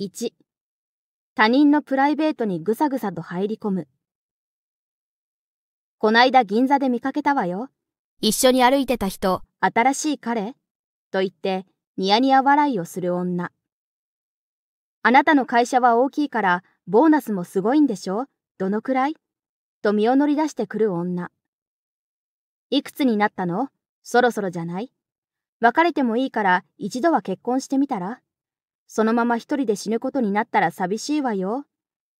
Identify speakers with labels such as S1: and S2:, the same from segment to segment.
S1: 1他人のプライベートにぐさぐさと入り込むこないだ銀座で見かけたわよ一緒に歩いてた人新しい彼と言ってニヤニヤ笑いをする女あなたの会社は大きいからボーナスもすごいんでしょどのくらいと身を乗り出してくる女いくつになったのそろそろじゃない別れてもいいから一度は結婚してみたらそのまま一人で死ぬことになったら寂しいわよ、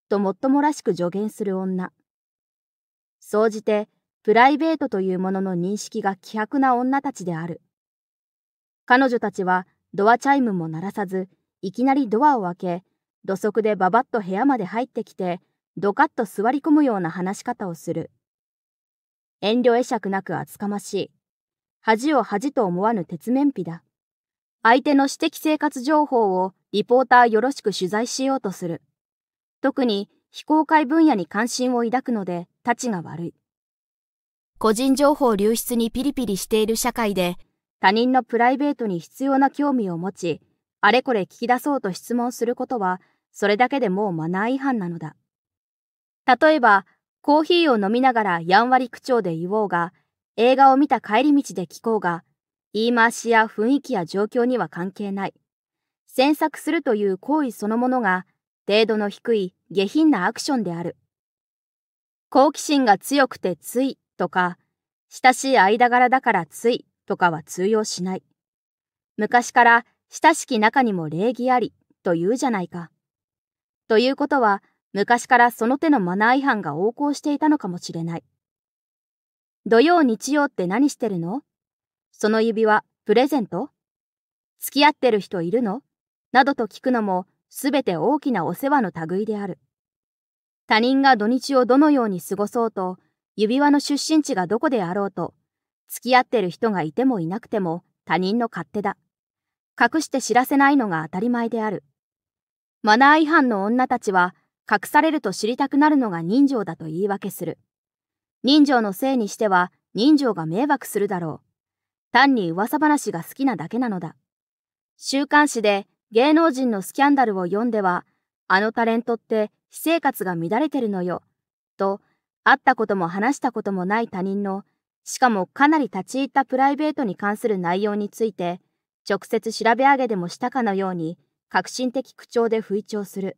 S1: ともっともらしく助言する女。総じて、プライベートというものの認識が希薄な女たちである。彼女たちはドアチャイムも鳴らさず、いきなりドアを開け、土足でババッと部屋まで入ってきて、ドカッと座り込むような話し方をする。遠慮会釈なく厚かましい。恥を恥と思わぬ鉄面皮だ。相手の私的生活情報をリポーターよろしく取材しようとする。特に非公開分野に関心を抱くので、たちが悪い。個人情報流出にピリピリしている社会で、他人のプライベートに必要な興味を持ち、あれこれ聞き出そうと質問することは、それだけでもうマナー違反なのだ。例えば、コーヒーを飲みながらやんわり口調で言おうが、映画を見た帰り道で聞こうが、言い回しや雰囲気や状況には関係ない。詮索するという行為そのものが程度の低い下品なアクションである。好奇心が強くてついとか、親しい間柄だからついとかは通用しない。昔から親しき中にも礼儀ありと言うじゃないか。ということは、昔からその手のマナー違反が横行していたのかもしれない。土曜日曜って何してるのその指輪、プレゼント付き合ってる人いるのなどと聞くのも、すべて大きなお世話の類である。他人が土日をどのように過ごそうと、指輪の出身地がどこであろうと、付き合ってる人がいてもいなくても他人の勝手だ。隠して知らせないのが当たり前である。マナー違反の女たちは、隠されると知りたくなるのが人情だと言い訳する。人情のせいにしては、人情が迷惑するだろう。単に噂話が好きなだけなのだ。週刊誌で芸能人のスキャンダルを読んでは、あのタレントって私生活が乱れてるのよ、と、会ったことも話したこともない他人の、しかもかなり立ち入ったプライベートに関する内容について、直接調べ上げでもしたかのように、革新的口調で吹聴する。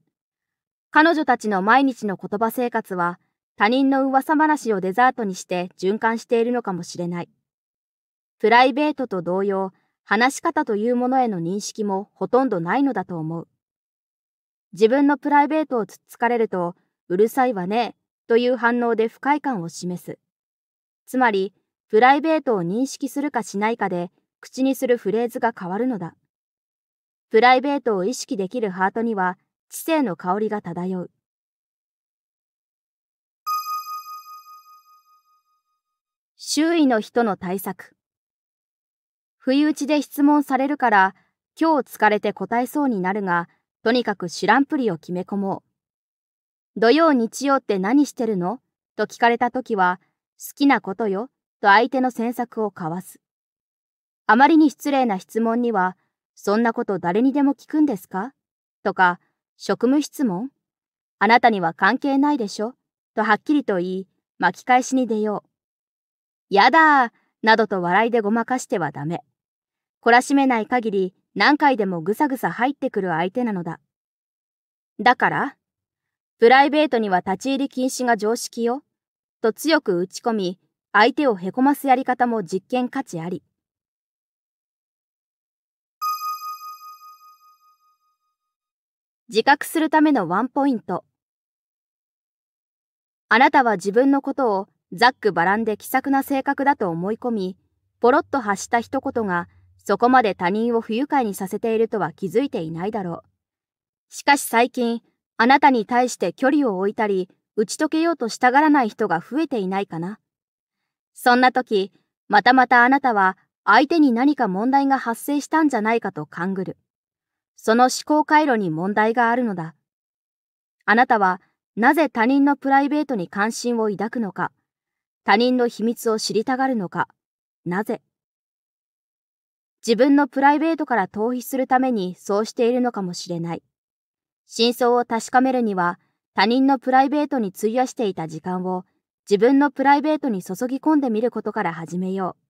S1: 彼女たちの毎日の言葉生活は、他人の噂話をデザートにして循環しているのかもしれない。プライベートと同様、話し方というものへの認識もほとんどないのだと思う。自分のプライベートをつっつかれると、うるさいわね、という反応で不快感を示す。つまり、プライベートを認識するかしないかで、口にするフレーズが変わるのだ。プライベートを意識できるハートには、知性の香りが漂う。周囲の人の対策。不意打ちで質問されるから、今日疲れて答えそうになるが、とにかく知らんぷりを決め込もう。土曜日曜って何してるのと聞かれた時は、好きなことよ、と相手の詮索を交わす。あまりに失礼な質問には、そんなこと誰にでも聞くんですかとか、職務質問あなたには関係ないでしょとはっきりと言い、巻き返しに出よう。やだーなどと笑いでごまかしてはダメ。懲らしめない限り何回でもぐさぐさ入ってくる相手なのだ。だからプライベートには立ち入り禁止が常識よ、と強く打ち込み、相手をへこますやり方も実験価値あり。自覚するためのワンポイント。あなたは自分のことをざっくばらんで気さくな性格だと思い込み、ポロッと発した一言がそこまで他人を不愉快にさせているとは気づいていないだろう。しかし最近、あなたに対して距離を置いたり、打ち解けようとしたがらない人が増えていないかな。そんな時、またまたあなたは相手に何か問題が発生したんじゃないかと勘ぐる。その思考回路に問題があるのだ。あなたはなぜ他人のプライベートに関心を抱くのか、他人の秘密を知りたがるのか、なぜ自分のプライベートから逃避するためにそうしているのかもしれない。真相を確かめるには、他人のプライベートに費やしていた時間を自分のプライベートに注ぎ込んでみることから始めよう。